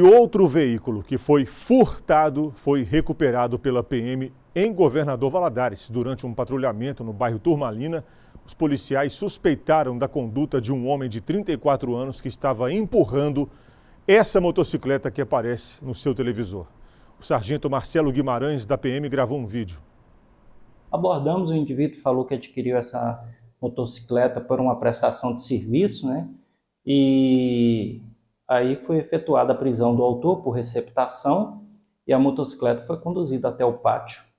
E outro veículo que foi furtado foi recuperado pela PM em Governador Valadares. Durante um patrulhamento no bairro Turmalina, os policiais suspeitaram da conduta de um homem de 34 anos que estava empurrando essa motocicleta que aparece no seu televisor. O sargento Marcelo Guimarães, da PM, gravou um vídeo. Abordamos o indivíduo, falou que adquiriu essa motocicleta por uma prestação de serviço, né? E Aí foi efetuada a prisão do autor por receptação e a motocicleta foi conduzida até o pátio.